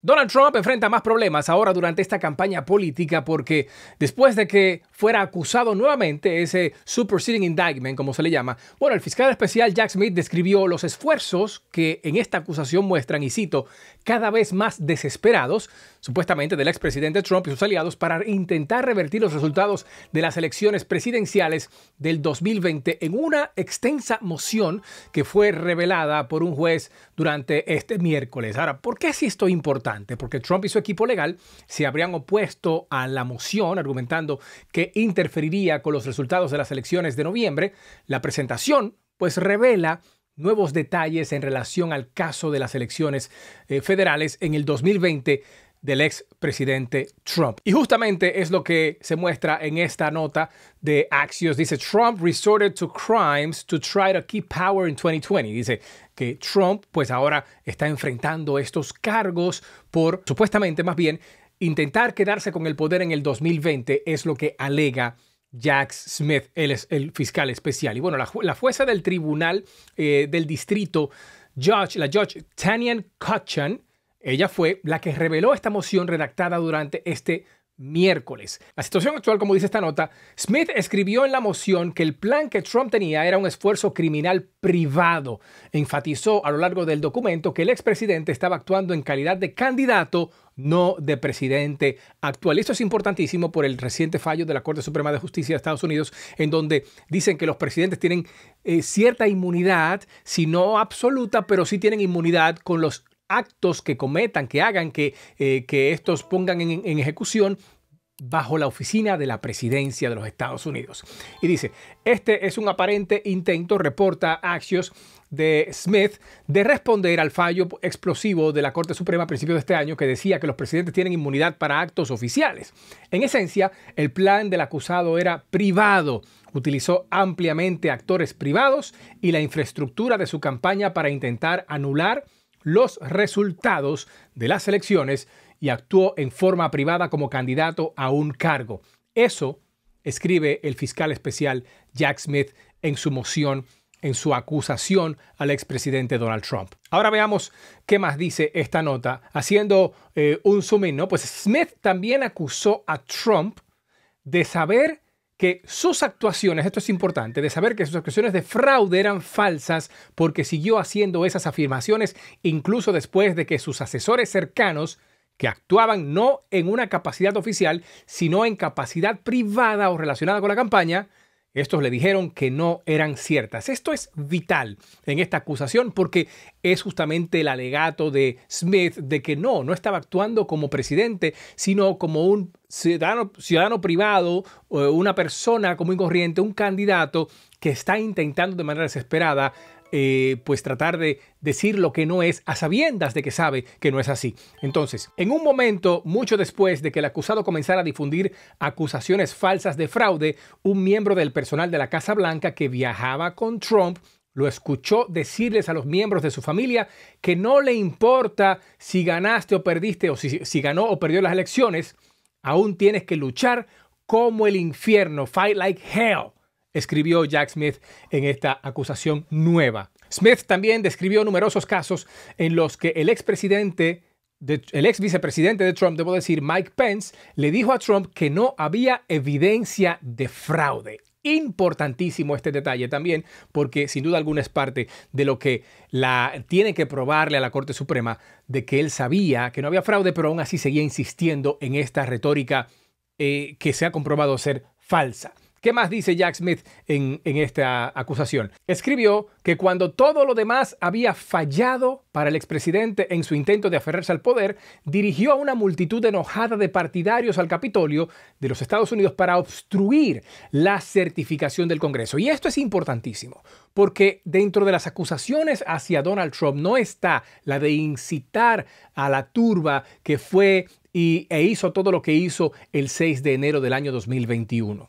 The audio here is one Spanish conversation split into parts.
Donald Trump enfrenta más problemas ahora durante esta campaña política porque después de que fuera acusado nuevamente ese superseding indictment, como se le llama, bueno, el fiscal especial Jack Smith describió los esfuerzos que en esta acusación muestran, y cito, cada vez más desesperados, supuestamente del expresidente Trump y sus aliados, para intentar revertir los resultados de las elecciones presidenciales del 2020 en una extensa moción que fue revelada por un juez durante este miércoles. Ahora, ¿por qué es esto importante? porque Trump y su equipo legal se habrían opuesto a la moción argumentando que interferiría con los resultados de las elecciones de noviembre. La presentación pues revela nuevos detalles en relación al caso de las elecciones eh, federales en el 2020 del ex presidente Trump. Y justamente es lo que se muestra en esta nota de Axios. Dice, Trump resorted to crimes to try to keep power in 2020. Dice que Trump pues ahora está enfrentando estos cargos por supuestamente más bien intentar quedarse con el poder en el 2020 es lo que alega Jack Smith, él el fiscal especial. Y bueno, la, la jueza del tribunal eh, del distrito, judge, la judge Tanian Kutchan, ella fue la que reveló esta moción redactada durante este miércoles. La situación actual, como dice esta nota, Smith escribió en la moción que el plan que Trump tenía era un esfuerzo criminal privado. Enfatizó a lo largo del documento que el expresidente estaba actuando en calidad de candidato, no de presidente actual. Esto es importantísimo por el reciente fallo de la Corte Suprema de Justicia de Estados Unidos, en donde dicen que los presidentes tienen eh, cierta inmunidad, si no absoluta, pero sí tienen inmunidad con los actos que cometan, que hagan, eh, que, estos pongan en, en ejecución bajo la oficina de la presidencia de los Estados Unidos. Y dice, este es un aparente intento, reporta Axios, de Smith de responder al fallo explosivo de la Corte Suprema a principios de este año que decía que los presidentes tienen inmunidad para actos oficiales. En esencia, el plan del acusado era privado. Utilizó ampliamente actores privados y la infraestructura de su campaña para intentar anular los resultados de las elecciones y actuó en forma privada como candidato a un cargo. Eso escribe el fiscal especial Jack Smith en su moción, en su acusación al expresidente Donald Trump. Ahora veamos qué más dice esta nota, haciendo eh, un zoom ¿no? Pues Smith también acusó a Trump de saber que sus actuaciones, esto es importante, de saber que sus actuaciones de fraude eran falsas porque siguió haciendo esas afirmaciones incluso después de que sus asesores cercanos que actuaban no en una capacidad oficial, sino en capacidad privada o relacionada con la campaña, estos le dijeron que no eran ciertas. Esto es vital en esta acusación porque es justamente el alegato de Smith de que no, no estaba actuando como presidente, sino como un ciudadano, privado, eh, una persona como y corriente, un candidato que está intentando de manera desesperada eh, pues tratar de decir lo que no es a sabiendas de que sabe que no es así. Entonces, en un momento, mucho después de que el acusado comenzara a difundir acusaciones falsas de fraude, un miembro del personal de la Casa Blanca que viajaba con Trump lo escuchó decirles a los miembros de su familia que no le importa si ganaste o perdiste o si ganó o perdió las elecciones, aún tienes que luchar como el infierno, fight like hell escribió Jack Smith en esta acusación nueva. Smith también describió numerosos casos en los que el expresidente, el ex vicepresidente de Trump, debo decir, Mike Pence, le dijo a Trump que no había evidencia de fraude. Importantísimo este detalle también, porque sin duda alguna es parte de lo que la, tiene que probarle a la Corte Suprema de que él sabía que no había fraude, pero aún así seguía insistiendo en esta retórica eh, que se ha comprobado ser falsa. ¿Qué más dice Jack Smith en, esta acusación? Escribió que cuando todo lo demás había fallado para el expresidente en su intento de aferrarse al poder, dirigió a una multitud enojada de partidarios al Capitolio de los Estados Unidos para obstruir la certificación del Congreso. Y esto es importantísimo, porque dentro de las acusaciones hacia Donald Trump no está la de incitar a la turba que fue y, e hizo todo lo que hizo el 6 de enero del año 2021.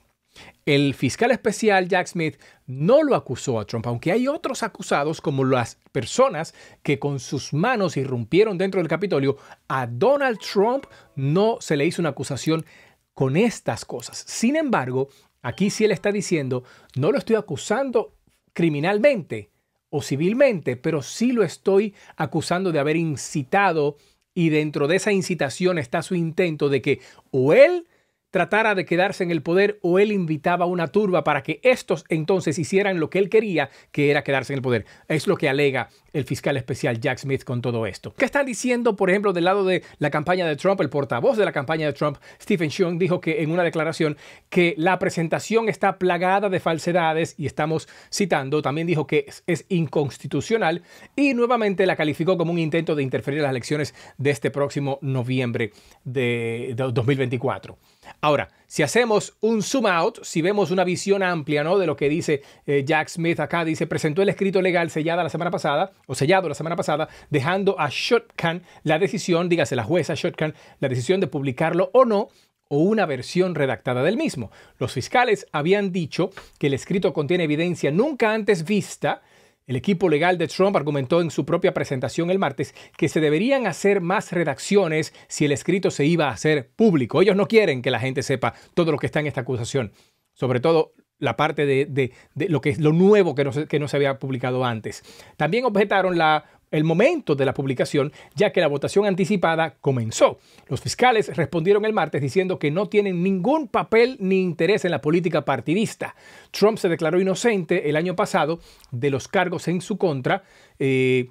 El fiscal especial Jack Smith no lo acusó a Trump, aunque hay otros acusados como las personas que con sus manos irrumpieron dentro del Capitolio. A Donald Trump no se le hizo una acusación con estas cosas. Sin embargo, aquí sí él está diciendo, no lo estoy acusando criminalmente o civilmente, pero sí lo estoy acusando de haber incitado y dentro de esa incitación está su intento de que o él tratara de quedarse en el poder o él invitaba a una turba para que estos entonces hicieran lo que él quería, que era quedarse en el poder. Es lo que alega el fiscal especial Jack Smith con todo esto. ¿Qué están diciendo, por ejemplo, del lado de la campaña de Trump? El portavoz de la campaña de Trump, Stephen Chung, dijo que en una declaración que la presentación está plagada de falsedades y estamos citando, también dijo que es, inconstitucional y nuevamente la calificó como un intento de interferir en las elecciones de este próximo noviembre de 2024. Ahora, si hacemos un zoom out, si vemos una visión amplia ¿no? de lo que dice eh, Jack Smith acá, dice, presentó el escrito legal sellada la semana pasada, o sellado la semana pasada, dejando a Shotkan la decisión, dígase la jueza Shotkan, la decisión de publicarlo o no o una versión redactada del mismo. Los fiscales habían dicho que el escrito contiene evidencia nunca antes vista el equipo legal de Trump argumentó en su propia presentación el martes que se deberían hacer más redacciones si el escrito se iba a hacer público. Ellos no quieren que la gente sepa todo lo que está en esta acusación, sobre todo la parte de, lo, que, lo nuevo que no se había publicado antes. También objetaron la el momento de la publicación, ya que la votación anticipada comenzó. Los fiscales respondieron el martes diciendo que no tienen ningún papel ni interés en la política partidista. Trump se declaró inocente el año pasado de los cargos en su contra. Eh,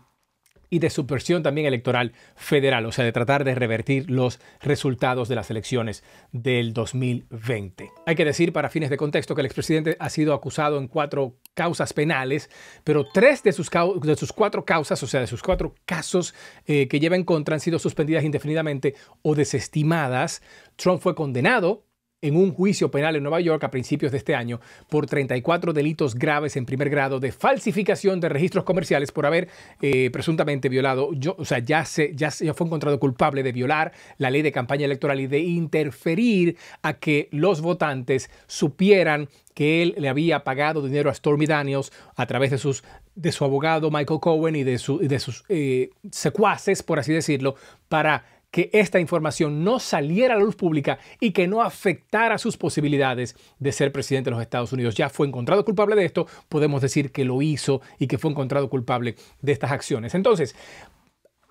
y de subversión también electoral federal, o sea, de tratar de revertir los resultados de las elecciones del 2020. Hay que decir, para fines de contexto, que el expresidente ha sido acusado en cuatro causas penales, pero tres de sus, de sus cuatro causas, o sea, de sus cuatro casos eh, que lleva en contra, han sido suspendidas indefinidamente o desestimadas. Trump fue condenado en un juicio penal en Nueva York a principios de este año por 34 delitos graves en primer grado de falsificación de registros comerciales por haber eh, presuntamente violado, o sea, ya, se, ya, se, fue encontrado culpable de violar la ley de campaña electoral y de interferir a que los votantes supieran que él le había pagado dinero a Stormy Daniels a través de, sus, de su abogado Michael Cohen y de, su, de sus eh, secuaces, por así decirlo, para que esta información no saliera a la luz pública y que no afectara sus posibilidades de ser presidente de los Estados Unidos. Ya fue encontrado culpable de esto, podemos decir que lo hizo y que fue encontrado culpable de estas acciones. Entonces,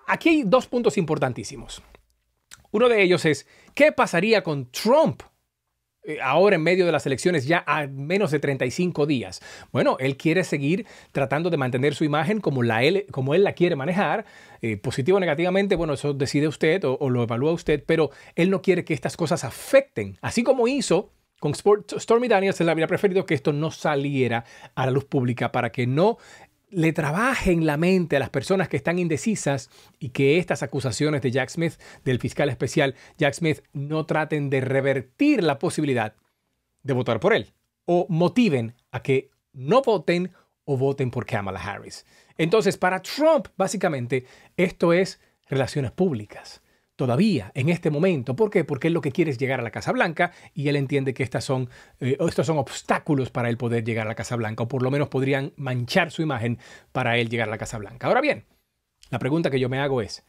aquí hay dos puntos importantísimos. Uno de ellos es, ¿qué pasaría con Trump eh, ahora en medio de las elecciones, ya a menos de 35 días. Bueno, él quiere seguir tratando de mantener su imagen como, la él, como él la quiere manejar, eh, positivo o negativamente, bueno, eso decide usted o, o lo evalúa usted, pero él no quiere que estas cosas afecten, así como hizo con Stormy Daniels, él habría preferido que esto no saliera a la luz pública para que no le trabajen la mente a las personas que están indecisas y que estas acusaciones de Jack Smith, del fiscal especial Jack Smith, no traten de revertir la posibilidad de votar por él o motiven a que no voten o voten por Kamala Harris. Entonces, para Trump, básicamente, esto es relaciones públicas todavía en este momento. ¿Por qué? Porque él lo que quiere es llegar a la Casa Blanca y él entiende que estas son, eh, estos son obstáculos para él poder llegar a la Casa Blanca, o por lo menos podrían manchar su imagen para él llegar a la Casa Blanca. Ahora bien, la pregunta que yo me hago es,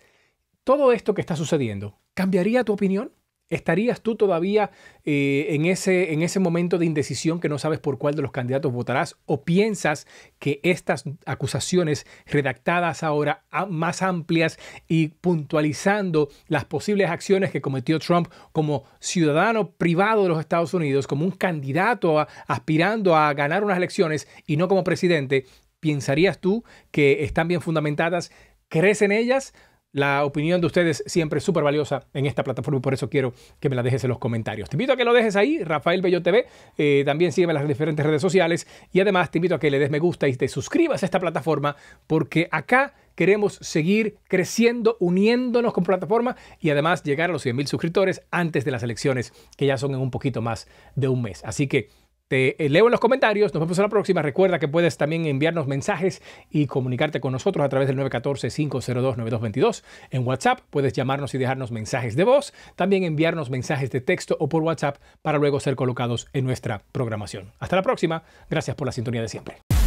¿todo esto que está sucediendo cambiaría tu opinión? ¿Estarías tú todavía eh, en, ese, en ese momento de indecisión que no sabes por cuál de los candidatos votarás? ¿O piensas que estas acusaciones redactadas ahora más amplias y puntualizando las posibles acciones que cometió Trump como ciudadano privado de los Estados Unidos, como un candidato aspirando a ganar unas elecciones y no como presidente, ¿pensarías tú que están bien fundamentadas? ¿Crees en ellas? La opinión de ustedes siempre es súper valiosa en esta plataforma y por eso quiero que me la dejes en los comentarios. Te invito a que lo dejes ahí, Rafael Bello TV. Eh, también sígueme en las diferentes redes sociales y además te invito a que le des me gusta y te suscribas a esta plataforma porque acá queremos seguir creciendo, uniéndonos con plataforma y además llegar a los mil suscriptores antes de las elecciones que ya son en un poquito más de un mes. Así que te leo en los comentarios, nos vemos en la próxima. Recuerda que puedes también enviarnos mensajes y comunicarte con nosotros a través del 914-502-9222. En WhatsApp puedes llamarnos y dejarnos mensajes de voz, también enviarnos mensajes de texto o por WhatsApp para luego ser colocados en nuestra programación. Hasta la próxima, gracias por la sintonía de siempre.